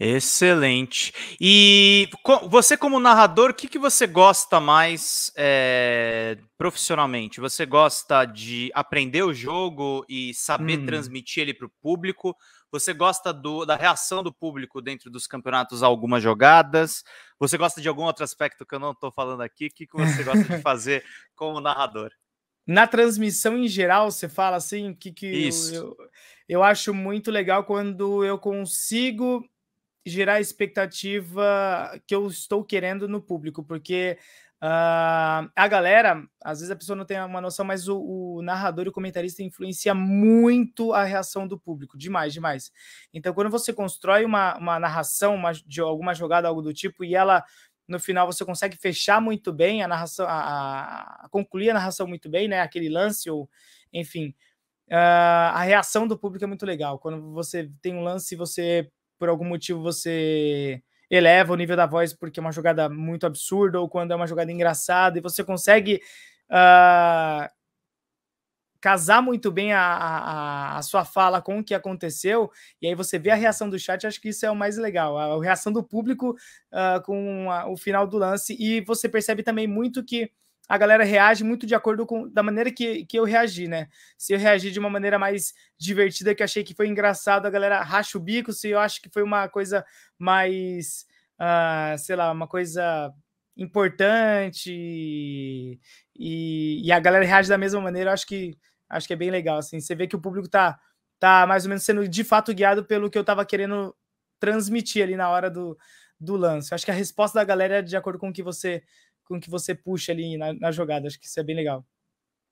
Excelente. E você, como narrador, o que, que você gosta mais é, profissionalmente? Você gosta de aprender o jogo e saber hum. transmitir ele para o público? Você gosta do, da reação do público dentro dos campeonatos a algumas jogadas? Você gosta de algum outro aspecto que eu não estou falando aqui? O que, que você gosta de fazer como narrador? Na transmissão em geral, você fala assim, que que Isso. Eu, eu, eu acho muito legal quando eu consigo gerar a expectativa que eu estou querendo no público, porque uh, a galera, às vezes a pessoa não tem uma noção, mas o, o, narrador e o comentarista influencia muito a reação do público, demais, demais. Então, quando você constrói uma, uma narração uma, de alguma jogada, algo do tipo, e ela no final você consegue fechar muito bem a narração, a, a concluir a narração muito bem, né? Aquele lance ou, enfim, uh, a reação do público é muito legal. Quando você tem um lance, você por algum motivo você eleva o nível da voz porque é uma jogada muito absurda ou quando é uma jogada engraçada e você consegue uh, casar muito bem a, a, a, sua fala com o que aconteceu e aí você vê a reação do chat, acho que isso é o mais legal, a, a reação do público uh, com o final do lance e você percebe também muito que a galera reage muito de acordo com da maneira que, que eu reagi, né? Se eu reagi de uma maneira mais divertida, que achei que foi engraçado, a galera racha o bico. Se eu acho que foi uma coisa mais, uh, sei lá, uma coisa importante e, e, a galera reage da mesma maneira, eu acho que acho que é bem legal. Assim, você vê que o público tá, tá mais ou menos sendo de fato guiado pelo que eu tava querendo transmitir ali na hora do, do lance. Eu acho que a resposta da galera é de acordo com o que você com que você puxa ali na, na jogada. Acho que isso é bem legal.